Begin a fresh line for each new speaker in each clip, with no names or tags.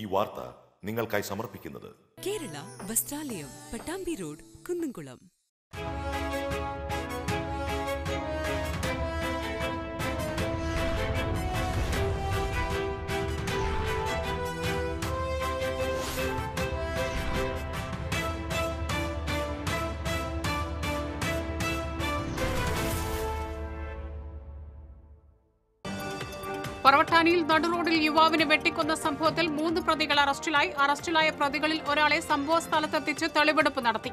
ഈ വാർത്ത നിങ്ങൾക്കായി സമർപ്പിക്കുന്നത് കേരള വസ്ത്രാലയം പട്ടാമ്പി റോഡ് കുന്നുംകുളം പറവട്ടാനിയിൽ നടുറോഡിൽ യുവാവിനെ വെട്ടിക്കൊന്ന സംഭവത്തിൽ മൂന്ന് പ്രതികൾ അറസ്റ്റിലായി അറസ്റ്റിലായ പ്രതികളിൽ ഒരാളെ സംഭവ സ്ഥലത്തെത്തിച്ച് തെളിവെടുപ്പ് നടത്തി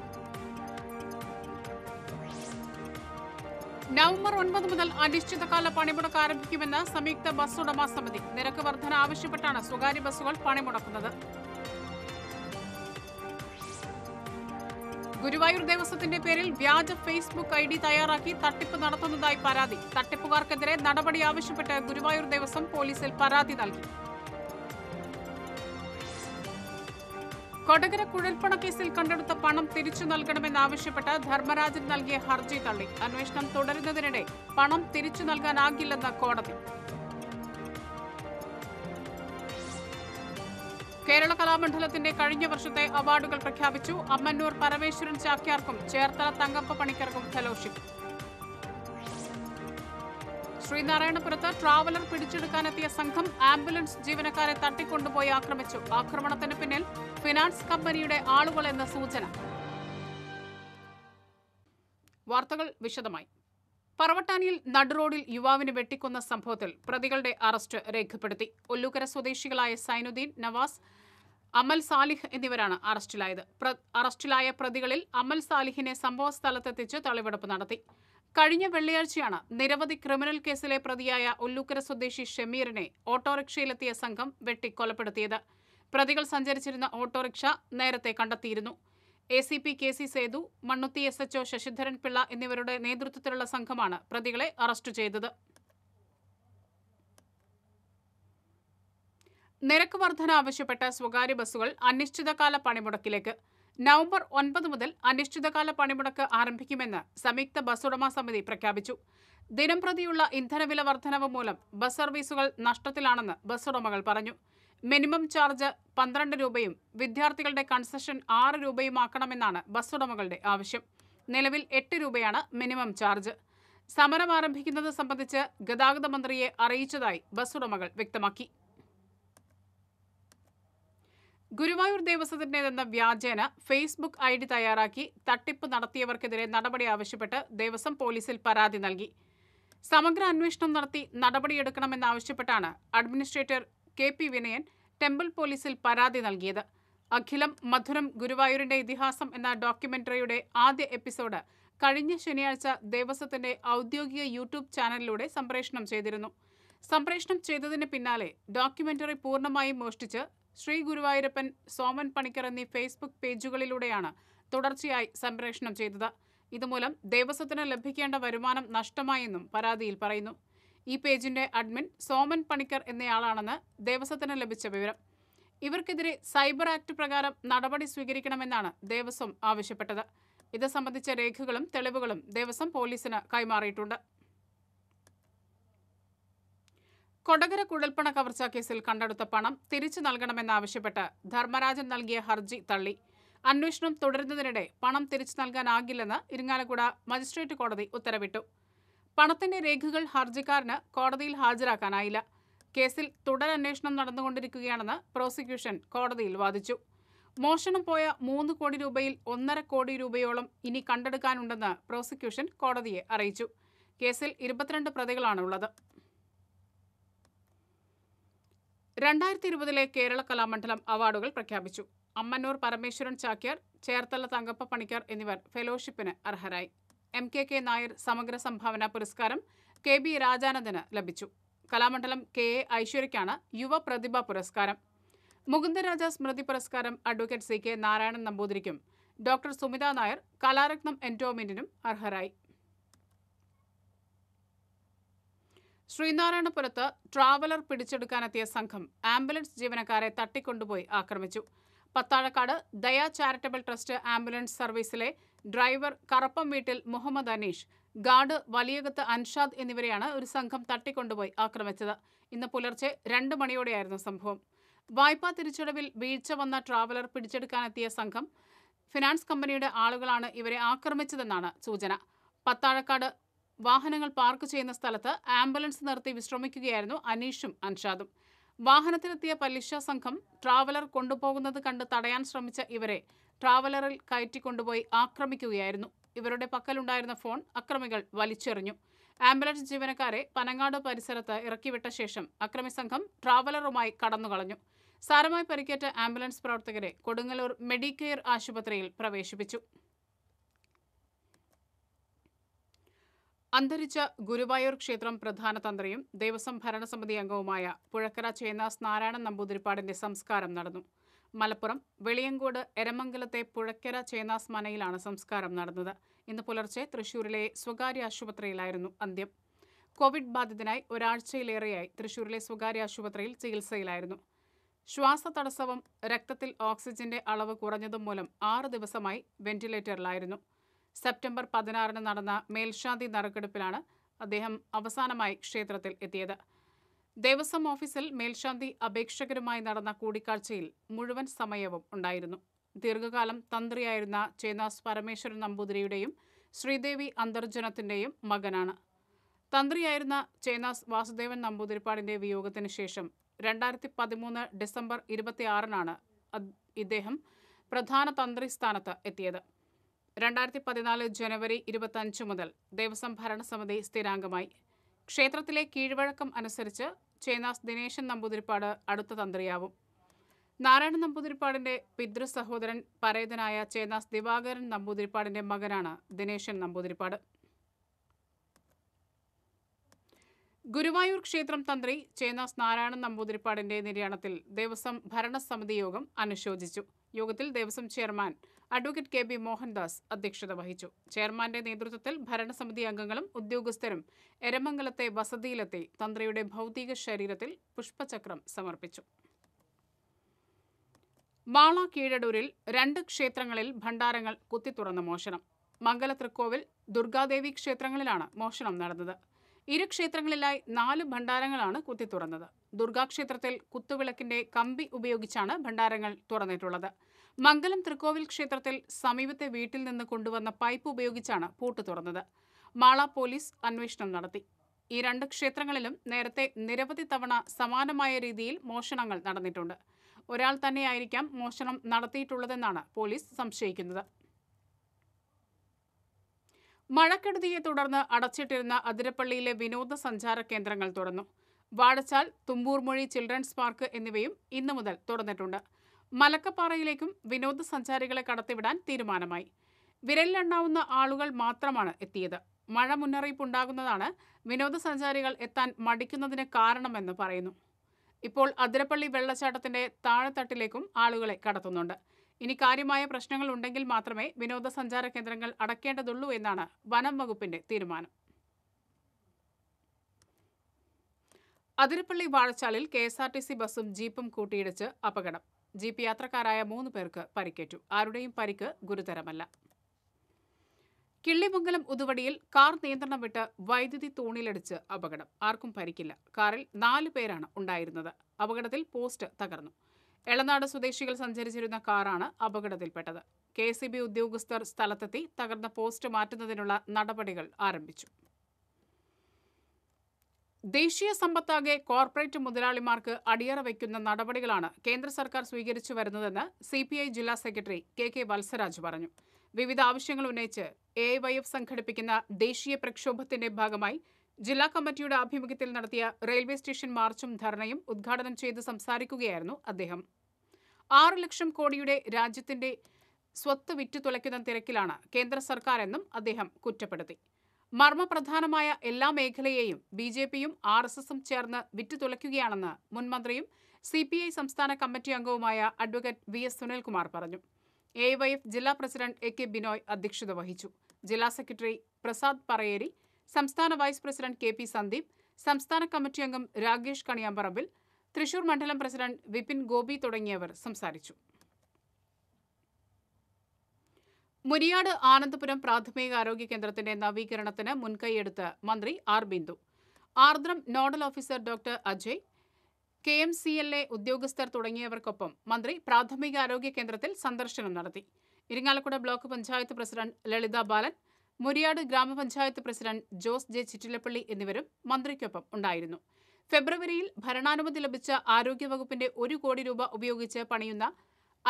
നവംബർ ഒൻപത് മുതൽ അനിശ്ചിതകാല പണിമുടക്ക് ആരംഭിക്കുമെന്ന് സംയുക്ത ബസ് ഉടമ സമിതി നിരക്ക് വർധന ആവശ്യപ്പെട്ടാണ് സ്വകാര്യ ബസ്സുകൾ പണിമുടക്കുന്നത് ഗുരുവായൂർ ദേവസ്വത്തിന്റെ പേരിൽ വ്യാജ ഫേസ്ബുക്ക് ഐ ഡി തയ്യാറാക്കി തട്ടിപ്പ് നടത്തുന്നതായി പരാതി തട്ടിപ്പുകാർക്കെതിരെ നടപടി ആവശ്യപ്പെട്ട് ഗുരുവായൂർ ദേവസ്വം പോലീസിൽ പരാതി നൽകി കൊടകര കുഴൽപ്പണ കേസിൽ കണ്ടെടുത്ത പണം തിരിച്ചു നൽകണമെന്നാവശ്യപ്പെട്ട് ധർമ്മരാജൻ നൽകിയ ഹർജി തള്ളി അന്വേഷണം തുടരുന്നതിനിടെ പണം തിരിച്ചു നൽകാനാകില്ലെന്ന് കോടതി കേരള കലാമണ്ഡലത്തിന്റെ കഴിഞ്ഞ വർഷത്തെ അവാർഡുകൾ പ്രഖ്യാപിച്ചു അമ്മന്നൂർ പരമേശ്വരൻ ചാക്യാർക്കും ചേർത്തല തങ്കപ്പ പണിക്കർക്കും ഫെലോഷിപ്പ് ശ്രീനാരായണപുരത്ത് ട്രാവലർ പിടിച്ചെടുക്കാനെത്തിയ സംഘം ആംബുലൻസ് ജീവനക്കാരെ തട്ടിക്കൊണ്ടുപോയി ആക്രമിച്ചു ആക്രമണത്തിന് പിന്നിൽ ഫിനാൻസ് കമ്പനിയുടെ ആളുകളെന്ന സൂചന വാർത്തകൾ വിശദമായി പറവട്ടാനിയിൽ നടുറോഡിൽ യുവാവിനെ വെട്ടിക്കൊന്ന സംഭവത്തിൽ പ്രതികളുടെ അറസ്റ്റ് രേഖപ്പെടുത്തി ഒല്ലൂക്കര സ്വദേശികളായ സൈനുദ്ദീൻ നവാസ് അമൽ സാലിഹ് എന്നിവരാണ് അറസ്റ്റിലായത് അറസ്റ്റിലായ പ്രതികളിൽ അമൽ സാലിഹിനെ സംഭവ സ്ഥലത്തെത്തിച്ച് തെളിവെടുപ്പ് നടത്തി കഴിഞ്ഞ വെള്ളിയാഴ്ചയാണ് നിരവധി ക്രിമിനൽ കേസിലെ പ്രതിയായ ഒല്ലൂക്കര സ്വദേശി ഷമീറിനെ ഓട്ടോറിക്ഷയിലെത്തിയ സംഘം വെട്ടിക്കൊലപ്പെടുത്തിയത് പ്രതികൾ സഞ്ചരിച്ചിരുന്ന ഓട്ടോറിക്ഷ നേരത്തെ കണ്ടെത്തിയിരുന്നു A C P K C Sethu Mannuthy S H O Sasidharan Pillai എന്നിവരുടെ നേതൃത്വത്തിലുള്ള സംഘമാണ് പ്രതികളെ അറസ്റ്റ് ചെയ്തത് നിരക്ക് വർധന ആവശ്യപ്പെട്ട സ്വകാര്യ ബസ്സുകൾ അനിശ്ചിതകാല പണിമുടക്കിലേക്ക് നവംബർ ഒൻപത് മുതൽ അനിശ്ചിതകാല പണിമുടക്ക് ആരംഭിക്കുമെന്ന് സംയുക്ത ബസ് ഉടമാ സമിതി പ്രഖ്യാപിച്ചു ദിനംപ്രതിയുള്ള ഇന്ധനവില വർധനവ് മൂലം ബസ് സർവീസുകൾ നഷ്ടത്തിലാണെന്ന് ബസ് ഉടമകൾ പറഞ്ഞു മിനിമം ചാർജ് പന്ത്രണ്ട് രൂപയും വിദ്യാർത്ഥികളുടെ കൺസെഷൻ ആറ് രൂപയുമാക്കണമെന്നാണ് ബസ് ഉടമകളുടെ ആവശ്യം നിലവിൽ എട്ട് രൂപയാണ് മിനിമം ചാർജ് സമരം ആരംഭിക്കുന്നത് സംബന്ധിച്ച് ഗതാഗത മന്ത്രിയെ അറിയിച്ചതായി ബസ് ഉടമകൾ വ്യക്തമാക്കി ഗുരുവായൂർ ദേവസ്വത്തിൻ്റേതെന്ന വ്യാജേന ഫേസ്ബുക്ക് ഐ ഡി തയ്യാറാക്കി തട്ടിപ്പ് നടത്തിയവർക്കെതിരെ നടപടി ആവശ്യപ്പെട്ട് ദേവസ്വം പോലീസിൽ പരാതി നൽകി സമഗ്ര അന്വേഷണം നടത്തി നടപടിയെടുക്കണമെന്നാവശ്യപ്പെട്ടാണ് administrator K P Vinayan temple പോലീസിൽ പരാതി നൽകിയത് അഖിലം മധുരം ഗുരുവായൂരിന്റെ ഇതിഹാസം എന്ന ഡോക്യുമെന്ററിയുടെ ആദ്യ എപ്പിസോഡ് കഴിഞ്ഞ ശനിയാഴ്ച ദേവസ്വത്തിന്റെ ഔദ്യോഗിക യൂട്യൂബ് ചാനലിലൂടെ സംപ്രേഷണം ചെയ്തിരുന്നു സംപ്രേഷണം ചെയ്തതിന് പിന്നാലെ ഡോക്യുമെന്ററി പൂർണ്ണമായും മോഷ്ടിച്ച് ശ്രീ ഗുരുവായൂരപ്പൻ സോമൻ പണിക്കർ എന്നീ ഫേസ്ബുക്ക് പേജുകളിലൂടെയാണ് തുടർച്ചയായി സംപ്രേഷണം ചെയ്തത് ഇതുമൂലം ദേവസ്വത്തിന് ലഭിക്കേണ്ട വരുമാനം നഷ്ടമായെന്നും പരാതിയിൽ പറയുന്നു ഈ പേജിന്റെ അഡ്മിൻ സോമൻ പണിക്കർ എന്നയാളാണെന്ന് ദേവസ്വത്തിന് ലഭിച്ച വിവരം ഇവർക്കെതിരെ സൈബർ ആക്ട് പ്രകാരം നടപടി സ്വീകരിക്കണമെന്നാണ് ദേവസ്വം ആവശ്യപ്പെട്ടത് ഇത് സംബന്ധിച്ച രേഖകളും തെളിവുകളും ദേവസ്വം പോലീസിന് കൈമാറിയിട്ടുണ്ട് കൊടകര കുഴൽപ്പണ കവർച്ചാ കേസിൽ കണ്ടെടുത്ത പണം തിരിച്ചു നൽകണമെന്നാവശ്യപ്പെട്ട് ധർമ്മരാജൻ നൽകിയ ഹർജി തള്ളി അന്വേഷണം തുടരുന്നതിനിടെ പണം തിരിച്ചു നൽകാനാകില്ലെന്ന് ഇരിങ്ങാലക്കുട മജിസ്ട്രേറ്റ് കോടതി ഉത്തരവിട്ടു പണത്തിന്റെ രേഖകൾ ഹർജിക്കാരന് കോടതിയിൽ ഹാജരാക്കാനായില്ല കേസിൽ തുടരന്വേഷണം നടന്നുകൊണ്ടിരിക്കുകയാണെന്ന് പ്രോസിക്യൂഷൻ കോടതിയിൽ വാദിച്ചു മോഷണം പോയ മൂന്ന് കോടി രൂപയിൽ ഒന്നര കോടി രൂപയോളം ഇനി കണ്ടെടുക്കാനുണ്ടെന്ന് പ്രോസിക്യൂഷൻ കോടതിയെ അറിയിച്ചു കേസിൽ ഇരുപത്തിരണ്ട് പ്രതികളാണുള്ളത് രണ്ടായിരത്തി ഇരുപതിലെ കേരള കലാമണ്ഡലം അവാർഡുകൾ പ്രഖ്യാപിച്ചു അമ്മന്നൂർ പരമേശ്വരൻ ചാക്യാർ ചേർത്തല തങ്കപ്പ പണിക്കർ എന്നിവർ ഫെലോഷിപ്പിന് അർഹരായി എം കെ കെ നായർ സമഗ്ര സംഭാവന പുരസ്കാരം കെ ബി രാജാനന്ദന് ലഭിച്ചു കലാമണ്ഡലം കെ എ ഐശ്വര്യയ്ക്കാണ് യുവ പ്രതിഭ പുരസ്കാരം മുകുന്ദരാജ സ്മൃതി പുരസ്കാരം അഡ്വക്കേറ്റ് സി കെ നാരായണൻ നമ്പൂതിരിക്കും ഡോക്ടർ സുമിത നായർ കലാരത്നം എൻഡോമെന്റിനും അർഹരായി ശ്രീനാരായണപുരത്ത് ട്രാവലർ പിടിച്ചെടുക്കാനെത്തിയ സംഘം ആംബുലൻസ് ജീവനക്കാരെ തട്ടിക്കൊണ്ടുപോയി ആക്രമിച്ചു Pathazhakkad Daya charitable trust ambulance സർവീസിലെ ഡ്രൈവർ കറപ്പം വീട്ടിൽ മുഹമ്മദ് അനീഷ് ഗാർഡ് വലിയകത്ത് അൻഷാദ് എന്നിവരെയാണ് ഒരു സംഘം തട്ടിക്കൊണ്ടുപോയി ആക്രമിച്ചത് ഇന്ന് പുലർച്ചെ രണ്ട് മണിയോടെയായിരുന്നു സംഭവം വായ്പാ തിരിച്ചടവിൽ വീഴ്ച വന്ന ട്രാവലർ പിടിച്ചെടുക്കാനെത്തിയ സംഘം ഫിനാൻസ് കമ്പനിയുടെ ആളുകളാണ് ഇവരെ ആക്രമിച്ചതെന്നാണ് സൂചന പത്താഴക്കാട് വാഹനങ്ങൾ പാർക്ക് ചെയ്യുന്ന സ്ഥലത്ത് ആംബുലൻസ് നിർത്തി വിശ്രമിക്കുകയായിരുന്നു അനീഷും അൻഷാദും വാഹനത്തിലെത്തിയ പലിശ സംഘം ട്രാവലർ കൊണ്ടുപോകുന്നത് കണ്ട് തടയാൻ ശ്രമിച്ച ഇവരെ ട്രാവലറിൽ കയറ്റിക്കൊണ്ടുപോയി ആക്രമിക്കുകയായിരുന്നു ഇവരുടെ പക്കലുണ്ടായിരുന്ന ഫോൺ അക്രമികൾ വലിച്ചെറിഞ്ഞു ആംബുലൻസ് ജീവനക്കാരെ പനങ്ങാട് പരിസരത്ത് ഇറക്കിവിട്ട ശേഷം അക്രമി സംഘം ട്രാവലറുമായി കടന്നുകളഞ്ഞു സാരമായി പരിക്കേറ്റ ആംബുലൻസ് പ്രവർത്തകരെ കൊടുങ്ങല്ലൂർ മെഡിക്കെയർ ആശുപത്രിയിൽ പ്രവേശിപ്പിച്ചു അന്തരിച്ച ഗുരുവായൂർ ക്ഷേത്രം പ്രധാന തന്ത്രിയും ദേവസ്വം ഭരണസമിതി അംഗവുമായ പുഴക്കര ചേന്നാസ് നാരായണൻ നമ്പൂതിരിപ്പാടിന്റെ സംസ്കാരം നടന്നു മലപ്പുറം വെളിയങ്കോട് എരമംഗലത്തെ പുഴക്കര ചേന്നാസ് മനയിലാണ് സംസ്കാരം നടന്നത് ഇന്ന് പുലർച്ചെ തൃശൂരിലെ സ്വകാര്യ ആശുപത്രിയിലായിരുന്നു അന്ത്യം കോവിഡ് ബാധിതനായി ഒരാഴ്ചയിലേറെയായി തൃശൂരിലെ സ്വകാര്യ ആശുപത്രിയിൽ ചികിത്സയിലായിരുന്നു ശ്വാസതടസ്സവും രക്തത്തിൽ ഓക്സിജന്റെ അളവ് കുറഞ്ഞതും മൂലം ആറ് ദിവസമായി വെന്റിലേറ്ററിലായിരുന്നു സെപ്റ്റംബർ പതിനാറിന് നടന്ന മേൽശാന്തി നറുക്കെടുപ്പിലാണ് അദ്ദേഹം അവസാനമായി ക്ഷേത്രത്തിൽ എത്തിയത് ദേവസ്വം ഓഫീസിൽ മേൽശാന്തി അപേക്ഷകരുമായി നടന്ന കൂടിക്കാഴ്ചയിൽ മുഴുവൻ സമയവും ഉണ്ടായിരുന്നു ദീർഘകാലം തന്ത്രിയായിരുന്ന ചേനാസ് പരമേശ്വരൻ നമ്പൂതിരിയുടെയും ശ്രീദേവി അന്തർജനത്തിൻ്റെയും മകനാണ് തന്ത്രിയായിരുന്ന ചേനാസ് വാസുദേവൻ നമ്പൂതിരിപ്പാടിൻ്റെ വിയോഗത്തിന് ശേഷം രണ്ടായിരത്തി പതിമൂന്ന് ഡിസംബർ ഇരുപത്തിയാറിനാണ് ഇദ്ദേഹം പ്രധാന തന്ത്രി സ്ഥാനത്ത് എത്തിയത് രണ്ടായിരത്തി പതിനാല് ജനുവരി ഇരുപത്തഞ്ച് മുതൽ ദേവസ്വം ഭരണസമിതി സ്ഥിരാംഗമായി ക്ഷേത്രത്തിലെ കീഴ്വഴക്കം അനുസരിച്ച് ചേനാസ് ദിനേശൻ നമ്പൂതിരിപ്പാട് അടുത്ത തന്ത്രിയാവും നാരായണ നമ്പൂതിരിപ്പാടിന്റെ പിതൃ സഹോദരൻ പരേതനായ ചേനാസ് ദിവാകരൻ നമ്പൂതിരിപ്പാടിന്റെ മകനാണ് ദിനേശൻ നമ്പൂതിരിപ്പാട് ഗുരുവായൂർ ക്ഷേത്രം തന്ത്രി ചേനാസ് നാരായണൻ നമ്പൂതിരിപ്പാടിന്റെ നിര്യാണത്തിൽ ദേവസ്വം ഭരണസമിതി യോഗം അനുശോചിച്ചു യോഗത്തിൽ Devaswom chairman advocate K B Mohandas അധ്യക്ഷത വഹിച്ചു ചെയർമാന്റെ നേതൃത്വത്തിൽ ഭരണസമിതി അംഗങ്ങളും ഉദ്യോഗസ്ഥരും എരമംഗലത്തെ വസതിയിലെത്തി തന്ത്രിയുടെ ഭൗതിക ശരീരത്തിൽ പുഷ്പചക്രം സമർപ്പിച്ചു മാള കീഴടൂരിൽ രണ്ട് ക്ഷേത്രങ്ങളിൽ ഭണ്ഡാരങ്ങൾ കുത്തിത്തുറന്ന മോഷണം മംഗല തൃക്കോവിൽ ദുർഗാദേവി ക്ഷേത്രങ്ങളിലാണ് മോഷണം നടന്നത് ഇരു ക്ഷേത്രങ്ങളിലായി നാല് ഭണ്ഡാരങ്ങളാണ് കുത്തിത്തുറന്നത് ദുർഗാക്ഷേത്രത്തിൽ കുത്തുവിളക്കിന്റെ കമ്പി ഉപയോഗിച്ചാണ് ഭണ്ഡാരങ്ങൾ തുറന്നിട്ടുള്ളത് മംഗലം തൃക്കോവിൽ ക്ഷേത്രത്തിൽ സമീപത്തെ വീട്ടിൽ നിന്ന് കൊണ്ടുവന്ന പൈപ്പ് ഉപയോഗിച്ചാണ് പൂട്ട് തുറന്നത് മാള പോലീസ് അന്വേഷണം നടത്തി ഈ രണ്ട് ക്ഷേത്രങ്ങളിലും നേരത്തെ നിരവധി തവണ സമാനമായ രീതിയിൽ മോഷണങ്ങൾ നടന്നിട്ടുണ്ട് ഒരാൾ തന്നെയായിരിക്കാം മോഷണം നടത്തിയിട്ടുള്ളതെന്നാണ് പോലീസ് സംശയിക്കുന്നത് മഴക്കെടുതിയെ തുടർന്ന് അടച്ചിട്ടിരുന്ന അതിരപ്പള്ളിയിലെ വിനോദസഞ്ചാര കേന്ദ്രങ്ങൾ തുറന്നു വാടച്ചാൽ തുമ്പൂർമൊഴി ചിൽഡ്രൻസ് പാർക്ക് എന്നിവയും ഇന്നു മുതൽ തുറന്നിട്ടുണ്ട് മലക്കപ്പാറയിലേക്കും വിനോദസഞ്ചാരികളെ കടത്തിവിടാൻ തീരുമാനമായി വിരലിലെണ്ണാവുന്ന ആളുകൾ മാത്രമാണ് എത്തിയത് മഴ മുന്നറിയിപ്പ് ഉണ്ടാകുന്നതാണ് വിനോദസഞ്ചാരികൾ എത്താൻ മടിക്കുന്നതിന് കാരണമെന്ന് പറയുന്നു ഇപ്പോൾ അതിരപ്പള്ളി വെള്ളച്ചാട്ടത്തിന്റെ താഴെത്തട്ടിലേക്കും ആളുകളെ കടത്തുന്നുണ്ട് ഇനി കാര്യമായ പ്രശ്നങ്ങൾ ഉണ്ടെങ്കിൽ മാത്രമേ വിനോദസഞ്ചാര കേന്ദ്രങ്ങൾ അടക്കേണ്ടതുള്ളൂ എന്നാണ് വനം വകുപ്പിന്റെ തീരുമാനം അതിരപ്പള്ളി വാഴച്ചാലിൽ K S R T C ബസ്സും ജീപ്പും കൂട്ടിയിടിച്ച് അപകടം ജീപ്പ് യാത്രക്കാരായ മൂന്ന് പേർക്ക് പരിക്കേറ്റു ആരുടെയും പരിക്ക് ഗുരുതരമല്ല കിള്ളിമംഗലം ഉതുവടിയിൽ കാർ നിയന്ത്രണം വിട്ട് വൈദ്യുതി തൂണിലടിച്ച് അപകടം ആർക്കും പരിക്കില്ല കാറിൽ നാല് പേരാണ് ഉണ്ടായിരുന്നത് അപകടത്തിൽ പോസ്റ്റ് തകർന്നു എളനാട് സ്വദേശികൾ സഞ്ചരിച്ചിരുന്ന കാറാണ് അപകടത്തിൽപ്പെട്ടത് കെ ഉദ്യോഗസ്ഥർ സ്ഥലത്തെത്തി തകർന്ന പോസ്റ്റ് മാറ്റുന്നതിനുള്ള നടപടികൾ ആരംഭിച്ചു ദേശീയ സമ്പത്താകെ കോർപ്പറേറ്റ് മുതലാളിമാർക്ക് അടിയറ വയ്ക്കുന്ന നടപടികളാണ് കേന്ദ്ര സർക്കാർ സ്വീകരിച്ചു വരുന്നതെന്ന് സി പി ഐ ജില്ലാ സെക്രട്ടറി കെ കെ വത്സരാജ് പറഞ്ഞു വിവിധ ആവശ്യങ്ങൾ ഉന്നയിച്ച് എ വൈ എഫ് സംഘടിപ്പിക്കുന്ന ദേശീയ പ്രക്ഷോഭത്തിന്റെ ഭാഗമായി ജില്ലാ കമ്മിറ്റിയുടെ ആഭിമുഖ്യത്തിൽ നടത്തിയ റെയിൽവേ സ്റ്റേഷൻ മാർച്ചും ധർണയും ഉദ്ഘാടനം ചെയ്ത് സംസാരിക്കുകയായിരുന്നു അദ്ദേഹം ആറ് ലക്ഷം കോടിയുടെ രാജ്യത്തിന്റെ സ്വത്ത് വിറ്റു തുലയ്ക്കുന്ന തിരക്കിലാണ് കേന്ദ്ര സർക്കാർ എന്നും അദ്ദേഹം കുറ്റപ്പെടുത്തി മർമ്മപ്രധാനമായ എല്ലാ മേഖലയെയും ബി ജെ പിയും ആർ എസ് എസും ചേർന്ന് വിറ്റുതുലയ്ക്കുകയാണെന്ന് മുൻമന്ത്രിയും സി പി ഐ സംസ്ഥാന കമ്മിറ്റി അംഗവുമായ അഡ്വക്കേറ്റ് വി എസ് സുനിൽകുമാർ പറഞ്ഞു എ വൈ എഫ് ജില്ലാ പ്രസിഡന്റ് എ കെ ബിനോയ് അധ്യക്ഷത വഹിച്ചു ജില്ലാ സെക്രട്ടറി പ്രസാദ് പറയേരി സംസ്ഥാന vice president K P Sandeep സംസ്ഥാന കമ്മിറ്റി അംഗം രാകേഷ് കണിയാമ്പറമ്പിൽ തൃശൂർ മണ്ഡലം പ്രസിഡന്റ് വിപിൻ ഗോപി തുടങ്ങിയവർ സംസാരിച്ചു മുരിയാട് ആനന്ദപുരം പ്രാഥമിക ആരോഗ്യ കേന്ദ്രത്തിന്റെ നവീകരണത്തിന് മുൻകൈയെടുത്ത് മന്ത്രി R Bindu Aardram nodal officer doctor Ajay K M C L A ഉദ്യോഗസ്ഥർ തുടങ്ങിയവർക്കൊപ്പം മന്ത്രി പ്രാഥമിക ആരോഗ്യ കേന്ദ്രത്തിൽ സന്ദർശനം നടത്തി Irinjalakuda block panchayat president Lalitha Balan Muriyad gramapanchayat president Jose J Chittilappilly എന്നിവരും മന്ത്രിക്കൊപ്പം ഉണ്ടായിരുന്നു ഫെബ്രുവരിയിൽ ഭരണാനുമതി ലഭിച്ച ആരോഗ്യവകുപ്പിന്റെ ഒരു കോടി രൂപ ഉപയോഗിച്ച് പണിയുന്ന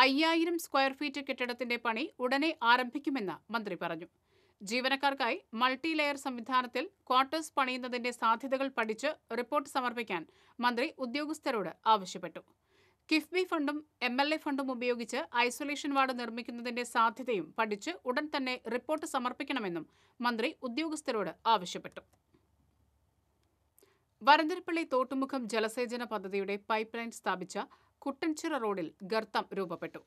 അയ്യായിരം സ്ക്വയർ ഫീറ്റ് കെട്ടിടത്തിന്റെ പണി ഉടനെ ആരംഭിക്കുമെന്ന് മന്ത്രി പറഞ്ഞു ജീവനക്കാർക്കായി മൾട്ടി ലെയർ സംവിധാനത്തിൽ ക്വാർട്ടേഴ്സ് പണിയുന്നതിന്റെ സാധ്യതകൾ പഠിച്ച് റിപ്പോർട്ട് സമർപ്പിക്കാൻ മന്ത്രി ഉദ്യോഗസ്ഥരോട് ആവശ്യപ്പെട്ടു കിഫ്ബി ഫണ്ടും എം എൽ എ ഫണ്ടും ഉപയോഗിച്ച് ഐസൊലേഷൻ വാർഡ് നിർമ്മിക്കുന്നതിന്റെ സാധ്യതയും പഠിച്ച് ഉടൻ തന്നെ റിപ്പോർട്ട് സമർപ്പിക്കണമെന്നും മന്ത്രി ഉദ്യോഗസ്ഥരോട് ആവശ്യപ്പെട്ടു വരന്തരപ്പള്ളി തോട്ടുമുഖം ജലസേചന പദ്ധതിയുടെ പൈപ്പ് ലൈൻ സ്ഥാപിച്ച കുട്ടൻചിറ റോഡിൽ ഗർത്തം രൂപപ്പെട്ടു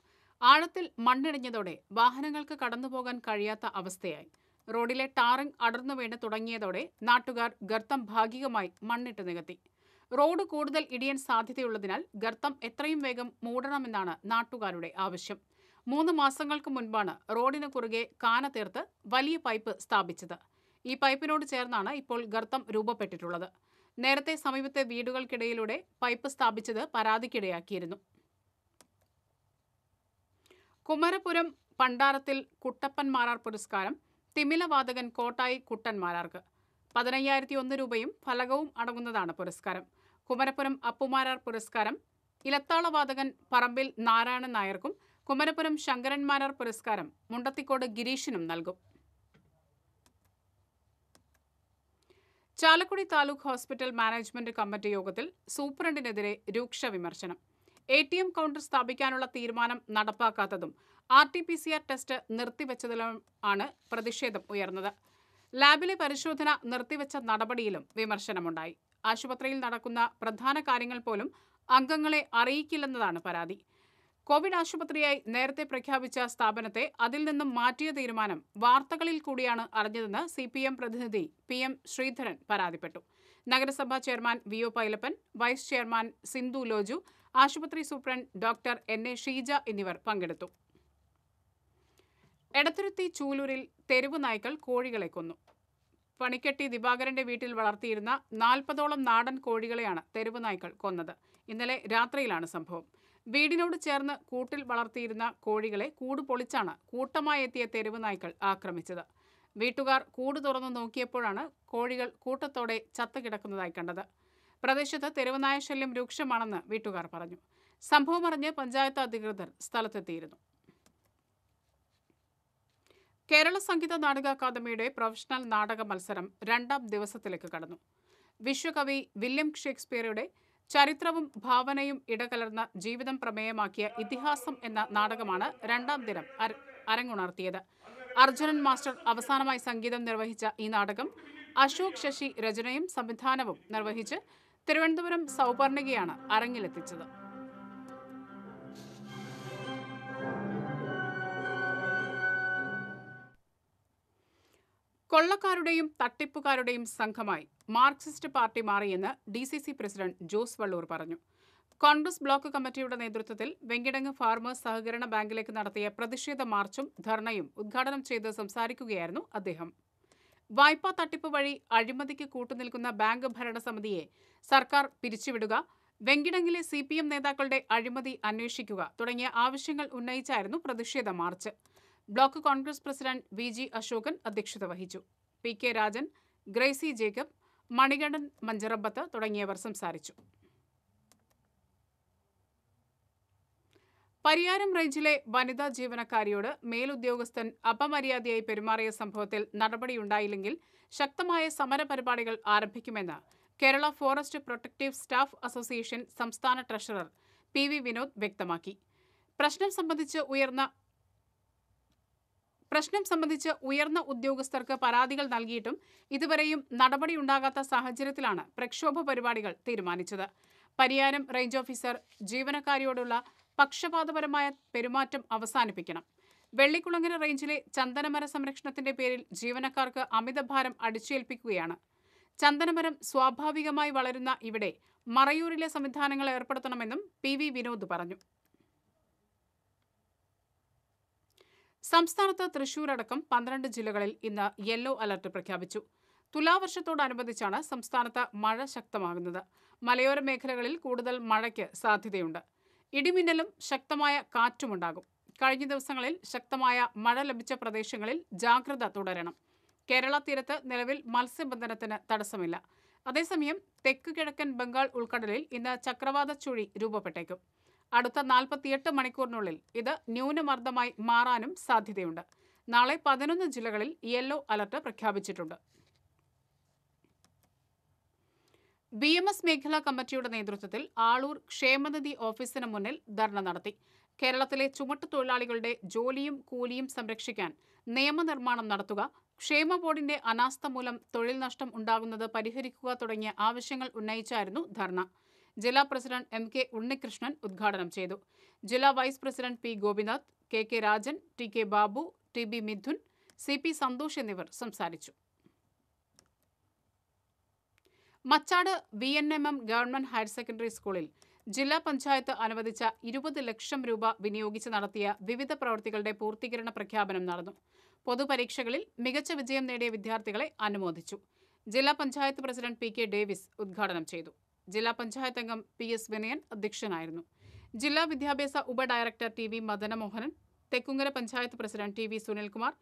ആഴത്തിൽ മണ്ണിടിഞ്ഞതോടെ വാഹനങ്ങൾക്ക് കടന്നുപോകാൻ കഴിയാത്ത അവസ്ഥയായി റോഡിലെ ടാറിംഗ് അടർന്നു വീണ് തുടങ്ങിയതോടെ നാട്ടുകാർ ഗർത്തം ഭാഗികമായി മണ്ണിട്ട് നികത്തി റോഡ് കൂടുതൽ ഇടിയാൻ സാധ്യതയുള്ളതിനാൽ ഗർത്തം എത്രയും വേഗം മൂടണമെന്നാണ് നാട്ടുകാരുടെ ആവശ്യം മൂന്ന് മാസങ്ങൾക്ക് മുൻപാണ് റോഡിന് കുറുകെ കാന തീർത്ത് വലിയ പൈപ്പ് സ്ഥാപിച്ചത് ഈ പൈപ്പിനോട് ചേർന്നാണ് ഇപ്പോൾ ഗർത്തം രൂപപ്പെട്ടിട്ടുള്ളത് നേരത്തെ സമീപത്തെ വീടുകൾക്കിടയിലൂടെ പൈപ്പ് സ്ഥാപിച്ചത് പരാതിക്കിടയാക്കിയിരുന്നു കുമരപുരം പണ്ടാരത്തിൽ കുട്ടപ്പൻ മാരാർ പുരസ്കാരം തിമിലവാതകൻ കോട്ടായി കുട്ടൻ മാരാർക്ക് പതിനയ്യായിരത്തി ഒന്ന് രൂപയും ഫലകവും അടങ്ങുന്നതാണ് പുരസ്കാരം കുമരപുരം അപ്പുമാരാർ പുരസ്കാരം ഇലത്താളവാതകൻ പറമ്പിൽ നാരായണൻ നായർക്കും കുമരപുരം ശങ്കരൻ മാരാർ പുരസ്കാരം മുണ്ടത്തിക്കോട് ഗിരീഷിനും നൽകും Chalakudy taluk hospital management committee യോഗത്തിൽ സൂപ്രണ്ടിനെതിരെ രൂക്ഷ വിമർശനം എ ടി എം കൗണ്ടർ സ്ഥാപിക്കാനുള്ള തീരുമാനം നടപ്പാക്കാത്തതും R T P C R test ആണ് പ്രതിഷേധം ഉയർന്നത് ലാബിലെ പരിശോധന നിർത്തിവെച്ച നടപടിയിലും വിമർശനമുണ്ടായി ആശുപത്രിയിൽ നടക്കുന്ന പ്രധാന കാര്യങ്ങൾ പോലും അംഗങ്ങളെ അറിയിക്കില്ലെന്നതാണ് പരാതി കോവിഡ് ആശുപത്രിയായി നേരത്തെ പ്രഖ്യാപിച്ച സ്ഥാപനത്തെ അതിൽ നിന്നും മാറ്റിയ തീരുമാനം വാർത്തകളിൽ കൂടിയാണ് അറിഞ്ഞതെന്ന് സി പി എം പ്രതിനിധി പി എം ശ്രീധരൻ പരാതിപ്പെട്ടു നഗരസഭാ chairman V O Pailappan vice chairman Sindhu Loju ആശുപത്രി സൂപ്രണ്ട് ഡോക്ടർ എൻ എ ഷീജ എന്നിവർ പങ്കെടുത്തു എടത്തുരുത്തി ചൂലൂരിൽ തെരുവ് നായ്ക്കൾ കോഴികളെ കൊന്നു പണിക്കെട്ടി ദിവാകരന്റെ വീട്ടിൽ വളർത്തിയിരുന്ന നാൽപ്പതോളം നാടൻ കോഴികളെയാണ് തെരുവ് നായ്ക്കൾ കൊന്നത് ഇന്നലെ രാത്രിയിലാണ് സംഭവം വീടിനോട് ചേർന്ന് കൂട്ടിൽ വളർത്തിയിരുന്ന കോഴികളെ കൂട് പൊളിച്ചാണ് കൂട്ടമായി എത്തിയ തെരുവ് നായ്ക്കൾ ആക്രമിച്ചത് വീട്ടുകാർ കൂട് തുറന്നു നോക്കിയപ്പോഴാണ് കോഴികൾ കൂട്ടത്തോടെ ചത്തുകിടക്കുന്നതായി കണ്ടത് പ്രദേശത്ത് തെരുവനായ ശല്യം രൂക്ഷമാണെന്ന് വീട്ടുകാർ പറഞ്ഞു സംഭവം അറിഞ്ഞ് പഞ്ചായത്ത് അധികൃതർ സ്ഥലത്തെത്തിയിരുന്നു കേരള സംഗീത നാടക അക്കാദമിയുടെ പ്രൊഫഷണൽ നാടക മത്സരം രണ്ടാം ദിവസത്തിലേക്ക് കടന്നു വിശ്വകവി വില്യം ഷേക്സ്പിയറുടെ ചരിത്രവും ഭാവനയും ഇടകലർന്ന ജീവിതം പ്രമേയമാക്കിയ ഇതിഹാസം എന്ന നാടകമാണ് രണ്ടാം ദിനം അരങ്ങുണർത്തിയത് അർജുനൻ മാസ്റ്റർ അവസാനമായി സംഗീതം നിർവഹിച്ച ഈ നാടകം അശോക് ശശി രചനയും സംവിധാനവും നിർവഹിച്ച് തിരുവനന്തപുരം സൗപർണികയാണ് അരങ്ങിലെത്തിച്ചത് കൊള്ളക്കാരുടെയും തട്ടിപ്പുകാരുടെയും സംഘമായി മാർക്സിസ്റ്റ് പാർട്ടി മാറിയെന്ന് D C C president Jose Vallur പറഞ്ഞു കോൺഗ്രസ് ബ്ലോക്ക് കമ്മിറ്റിയുടെ നേതൃത്വത്തിൽ വെങ്കിടങ്ങ് ഫാർമേഴ്സ് സഹകരണ ബാങ്കിലേക്ക് നടത്തിയ പ്രതിഷേധ മാർച്ചും ധർണയും ഉദ്ഘാടനം ചെയ്ത് സംസാരിക്കുകയായിരുന്നു അദ്ദേഹം വായ്പാ തട്ടിപ്പ് വഴി അഴിമതിക്ക് കൂട്ടുനിൽക്കുന്ന ബാങ്ക് ഭരണസമിതിയെ സർക്കാർ പിരിച്ചുവിടുക വെങ്കിടങ്ങിലെ സി പി എം നേതാക്കളുടെ അഴിമതി അന്വേഷിക്കുക തുടങ്ങിയ ആവശ്യങ്ങൾ ഉന്നയിച്ചായിരുന്നു പ്രതിഷേധ march block Congress president V G Asokan അധ്യക്ഷത വഹിച്ചു പി കെ രാജൻ ഗ്രേസി ജേക്കബ് മണികണ്ഠൻ മഞ്ചറബത്ത് തുടങ്ങിയവർ സംസാരിച്ചു പരിയാരം റേഞ്ചിലെ വനിതാ ജീവനക്കാരിയോട് മേലുദ്യോഗസ്ഥൻ അപമര്യാദയായി പെരുമാറിയ സംഭവത്തിൽ നടപടിയുണ്ടായില്ലെങ്കിൽ ശക്തമായ സമരപരിപാടികൾ ആരംഭിക്കുമെന്ന് Kerala forest protective staff association സംസ്ഥാന ട്രഷറർ പി വി വിനോദ് വ്യക്തമാക്കി പ്രശ്നം സംബന്ധിച്ച് ഉയർന്ന പ്രശ്നം സംബന്ധിച്ച് ഉയർന്ന ഉദ്യോഗസ്ഥർക്ക് പരാതികൾ നൽകിയിട്ടും ഇതുവരെയും നടപടിയുണ്ടാകാത്ത സാഹചര്യത്തിലാണ് പ്രക്ഷോഭ പരിപാടികൾ തീരുമാനിച്ചത് പരിയാരം റേഞ്ച് ഓഫീസർ ജീവനക്കാരിയോടുള്ള പക്ഷപാതപരമായ പെരുമാറ്റം അവസാനിപ്പിക്കണം വെള്ളിക്കുളങ്ങര റേഞ്ചിലെ ചന്ദനമര സംരക്ഷണത്തിന്റെ പേരിൽ ജീവനക്കാർക്ക് അമിതഭാരം അടിച്ചേൽപ്പിക്കുകയാണ് ചന്ദനമരം സ്വാഭാവികമായി വളരുന്ന ഇവിടെ മറയൂരിലെ സംവിധാനങ്ങൾ ഏർപ്പെടുത്തണമെന്നും പി വി വിനോദ് പറഞ്ഞു സംസ്ഥാനത്ത് തൃശൂർ അടക്കം പന്ത്രണ്ട് ജില്ലകളിൽ ഇന്ന് യെല്ലോ അലർട്ട് പ്രഖ്യാപിച്ചു തുലാവർഷത്തോടനുബന്ധിച്ചാണ് സംസ്ഥാനത്ത് മഴ ശക്തമാകുന്നത് മലയോര മേഖലകളിൽ കൂടുതൽ മഴയ്ക്ക് സാധ്യതയുണ്ട് ഇടിമിന്നലും ശക്തമായ കാറ്റുമുണ്ടാകും കഴിഞ്ഞ ദിവസങ്ങളിൽ ശക്തമായ മഴ ലഭിച്ച പ്രദേശങ്ങളിൽ ജാഗ്രത തുടരണം കേരള തീരത്ത് നിലവിൽ മത്സ്യബന്ധനത്തിന് തടസ്സമില്ല അതേസമയം തെക്ക് കിഴക്കൻ ബംഗാൾ ഉൾക്കടലിൽ ഇന്ന് ചക്രവാത ചുഴി രൂപപ്പെട്ടേക്കും അടുത്ത നാൽപ്പത്തിയെട്ട് മണിക്കൂറിനുള്ളിൽ ഇത് ന്യൂനമർദ്ദമായി മാറാനും സാധ്യതയുണ്ട് നാളെ പതിനൊന്ന് ജില്ലകളിൽ യെല്ലോ അലർട്ട് പ്രഖ്യാപിച്ചിട്ടുണ്ട് ബി എം എസ് മേഖലാ കമ്മിറ്റിയുടെ നേതൃത്വത്തിൽ ആളൂർ ക്ഷേമനിധി ഓഫീസിന് മുന്നിൽ ധർണ നടത്തി കേരളത്തിലെ ചുമട്ടുതൊഴിലാളികളുടെ ജോലിയും കൂലിയും സംരക്ഷിക്കാൻ നിയമനിർമ്മാണം നടത്തുക ക്ഷേമ ബോർഡിന്റെ അനാസ്ഥ മൂലം തൊഴിൽ നഷ്ടം ഉണ്ടാകുന്നത് പരിഹരിക്കുക തുടങ്ങിയ ആവശ്യങ്ങൾ ഉന്നയിച്ചായിരുന്നു ധർണ ജില്ലാ പ്രസിഡന്റ് എം കെ ഉണ്ണികൃഷ്ണൻ ഉദ്ഘാടനം ചെയ്തു ജില്ലാ vice president P Gopinath K K Rajan T K Babu T B Mithun C P Santhosh എന്നിവർ സംസാരിച്ചു Machad V N M M government higher secondary സ്കൂളിൽ ജില്ലാ പഞ്ചായത്ത് അനുവദിച്ച ഇരുപത് ലക്ഷം രൂപ വിനിയോഗിച്ച് നടത്തിയ വിവിധ പ്രവൃത്തികളുടെ പൂർത്തീകരണ പ്രഖ്യാപനം നടന്നു പൊതുപരീക്ഷകളിൽ മികച്ച വിജയം നേടിയ വിദ്യാർത്ഥികളെ അനുമോദിച്ചു ജില്ലാ panchayat president P K Davis ഉദ്ഘാടനം ചെയ്തു ജില്ലാ പഞ്ചായത്ത് അംഗം പി എസ് വിനയൻ അധ്യക്ഷനായിരുന്നു ജില്ലാ വിദ്യാഭ്യാസ ഉപ director T V Madanamohanan Thekkumkara panchayat president T V Sunilkumar